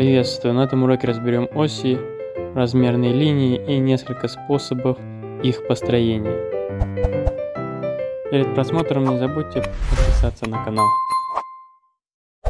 Приветствую! На этом уроке разберем оси, размерные линии и несколько способов их построения. Перед просмотром не забудьте подписаться на канал.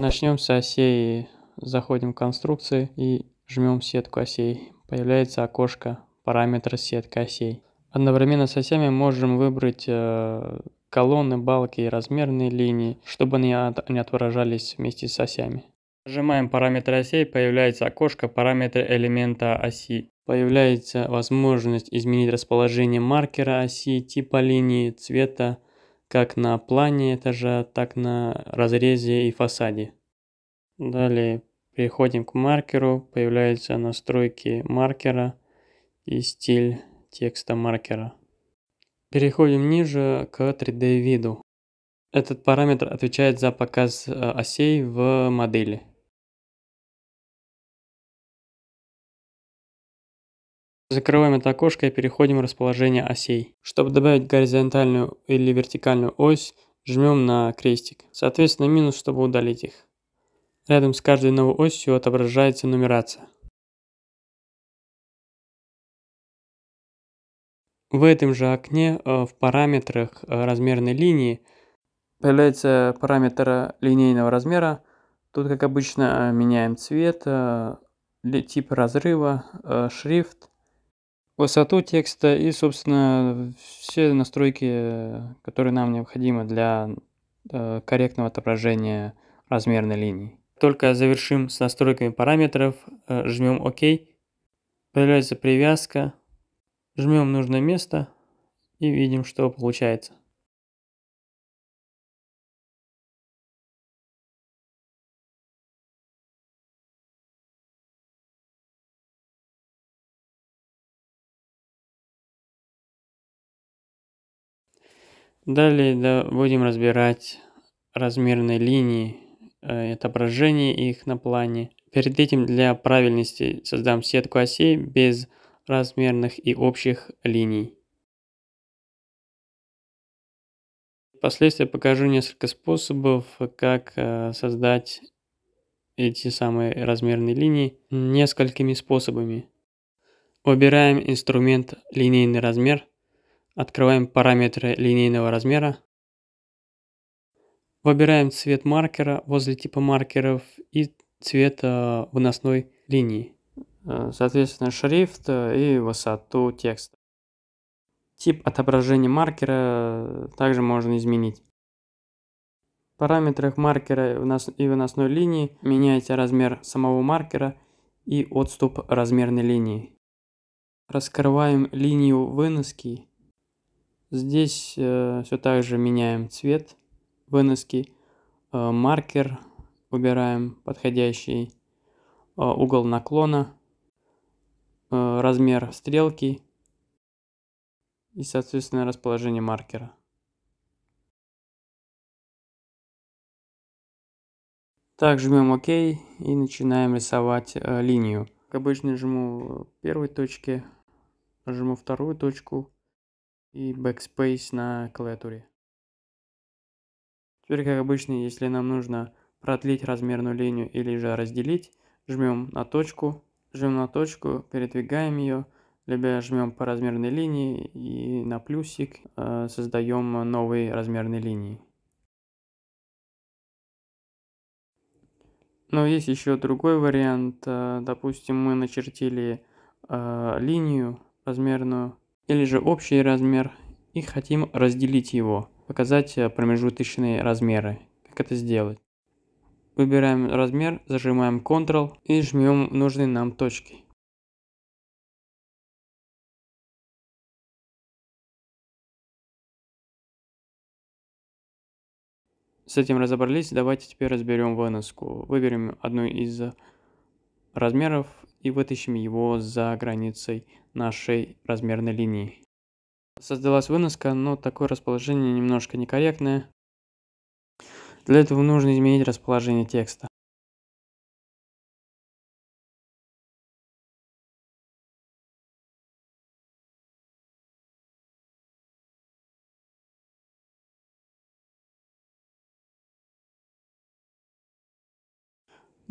Начнем с осей. Заходим в конструкции и жмем сетку осей. Появляется окошко параметра сетка осей. Одновременно с осями можем выбрать э, колонны, балки и размерные линии, чтобы они не отображались вместе с осями. Нажимаем параметры осей, появляется окошко параметры элемента оси. Появляется возможность изменить расположение маркера оси, типа линии, цвета, как на плане этажа, так на разрезе и фасаде. Далее переходим к маркеру, появляются настройки маркера и стиль текста маркера. Переходим ниже к 3D виду. Этот параметр отвечает за показ э, осей в модели. Закрываем это окошко и переходим в расположение осей. Чтобы добавить горизонтальную или вертикальную ось, жмем на крестик. Соответственно, минус, чтобы удалить их. Рядом с каждой новой осью отображается нумерация. В этом же окне э, в параметрах э, размерной линии появляется параметр линейного размера. Тут, как обычно, э, меняем цвет, тип разрыва, шрифт, высоту текста и, собственно, все настройки, которые нам необходимы для э, корректного отображения размерной линии. Только завершим с настройками параметров, э, жмем ОК, появляется привязка, жмем нужное место и видим, что получается. Далее да, будем разбирать размерные линии и э, отображение их на плане. Перед этим для правильности создам сетку осей без размерных и общих линий. Впоследствии покажу несколько способов, как э, создать эти самые размерные линии несколькими способами. Выбираем инструмент «Линейный размер» Открываем параметры линейного размера. Выбираем цвет маркера возле типа маркеров и цвет выносной линии. Э, соответственно, шрифт э, и высоту текста. Тип отображения маркера э, также можно изменить. В параметрах маркера и выносной линии меняйте размер самого маркера и отступ размерной линии. Раскрываем линию выноски Здесь э, все так же меняем цвет выноски, э, маркер выбираем подходящий, э, угол наклона, э, размер стрелки и, соответственно, расположение маркера. Так, жмем ОК и начинаем рисовать э, линию. Как обычно, жму э, первой точке, жму вторую точку, и Backspace на клавиатуре. Теперь, как обычно, если нам нужно продлить размерную линию или же разделить, жмем на точку, жмем на точку, передвигаем ее, либо жмем по размерной линии и на плюсик э, создаем новые размерные линии. Но есть еще другой вариант. Э, допустим, мы начертили э, линию размерную или же общий размер и хотим разделить его, показать э, промежуточные размеры. Как это сделать? Выбираем размер, зажимаем Ctrl и жмем нужные нам точки. С этим разобрались, давайте теперь разберем выноску. Выберем одну из размеров, и вытащим его за границей нашей размерной линии. Создалась выноска, но такое расположение немножко некорректное. Для этого нужно изменить расположение текста.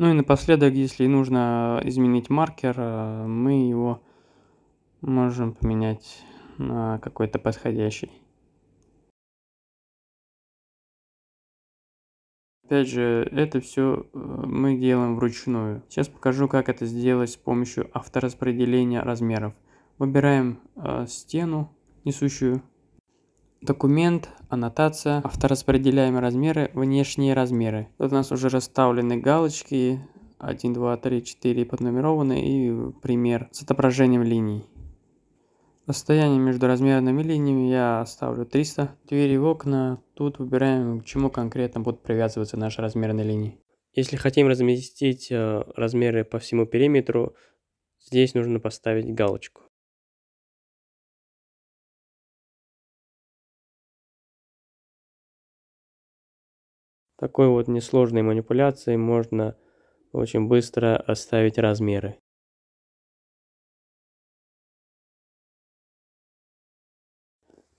Ну и напоследок, если нужно изменить маркер, э, мы его можем поменять на какой-то подходящий. Опять же, это все э, мы делаем вручную. Сейчас покажу, как это сделать с помощью автораспределения размеров. Выбираем э, стену несущую Документ, аннотация, автораспределяемые размеры, внешние размеры. Тут у нас уже расставлены галочки 1, 2, 3, 4 поднумерованы и пример с отображением линий. Расстояние между размерными линиями я оставлю 300. Двери в окна. Тут выбираем, к чему конкретно будут привязываться наши размерные линии. Если хотим разместить э, размеры по всему периметру, здесь нужно поставить галочку. Такой вот несложной манипуляцией можно очень быстро оставить размеры.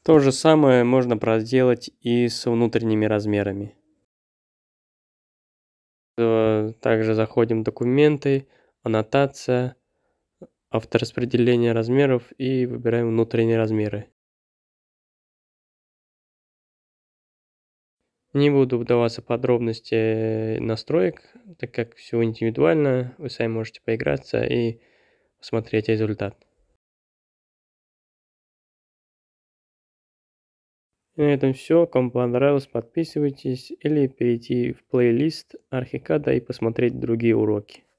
То же самое можно проделать и с внутренними размерами. Э, также заходим в документы, аннотация, автораспределение размеров и выбираем внутренние размеры. Не буду вдаваться в подробности настроек, так как все индивидуально, вы сами можете поиграться и посмотреть результат. И на этом все. Кому понравилось, подписывайтесь или перейти в плейлист Архикада и посмотреть другие уроки.